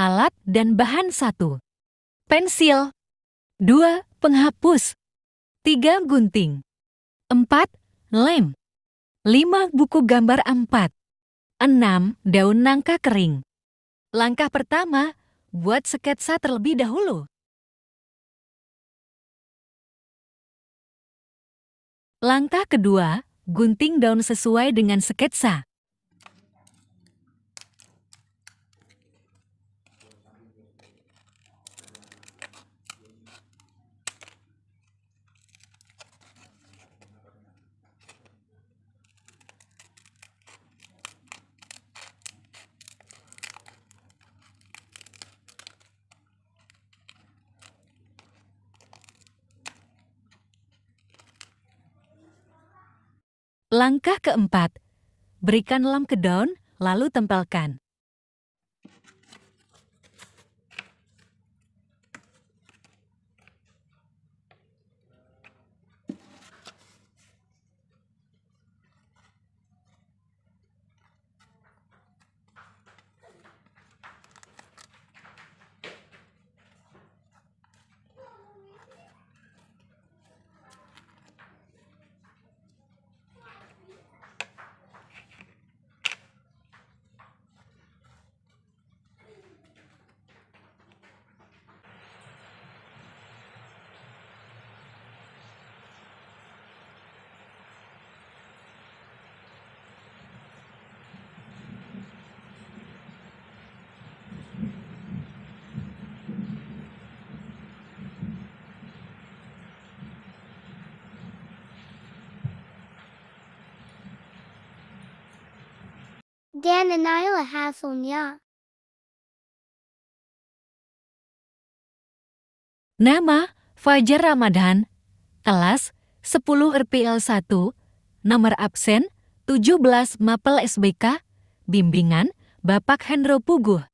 alat dan bahan 1. Pensil 2. Penghapus 3. Gunting 4. Lem 5. Buku gambar 4 6. Daun nangka kering Langkah pertama, buat sketsa terlebih dahulu. Langkah kedua, gunting daun sesuai dengan sketsa. Langkah keempat, berikan lem ke daun, lalu tempelkan. Dan and Isla Nama Fajar Ramadhan, kelas 10 RPL 1, nomor absen 17 Mapel SBK, bimbingan Bapak Hendro Puguh.